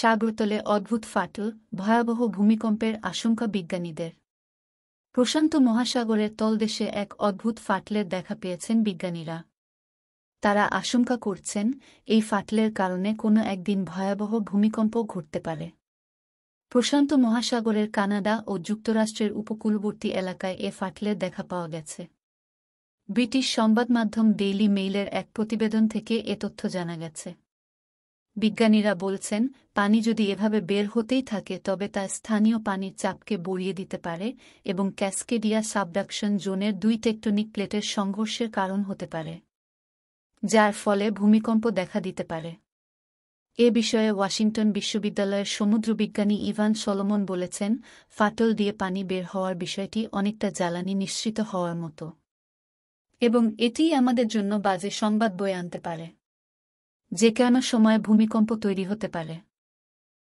সাগরতলে অদ্ভুত ফাটল ভয়াবহ ভূমিকম্পের আশঙ্কা বিজ্ঞানীদের প্রশান্ত মহাসাগরের তলদেশে এক অদ্ভুত ফাটলের দেখা পেয়েছেন বিজ্ঞানীরা তারা আশঙ্কা করছেন এই ফাটলের কারণে কোনো একদিন ভয়াবহ ভূমিকম্প ঘটতে পারে প্রশান্ত মহাসাগরের কানাডা ও যুক্তরাষ্ট্রের উপকূলবর্তী এলাকায় এ ফাটলের দেখা পাওয়া গেছে ব্রিটিশ সংবাদমাধ্যম ডেইলি মেইলের এক প্রতিবেদন থেকে এ তথ্য জানা গেছে বিজ্ঞানীরা বলছেন পানি যদি এভাবে বের হতেই থাকে তবে তা স্থানীয় পানির চাপকে বড়িয়ে দিতে পারে এবং ক্যাসকেডিয়া সাবডাকশন জোনের দুই টেকটনিক প্লেটের সংঘর্ষের কারণ হতে পারে যার ফলে ভূমিকম্প দেখা দিতে পারে এ বিষয়ে ওয়াশিংটন বিশ্ববিদ্যালয়ের সমুদ্রবিজ্ঞানী ইভান সলোমন বলেছেন ফাটল দিয়ে পানি বের হওয়ার বিষয়টি অনেকটা জ্বালানি নিশ্চিত হওয়ার মতো এবং এটি আমাদের জন্য বাজে সংবাদ বয়ে আনতে পারে যে কেন সময়ে ভূমিকম্প তৈরি হতে পারে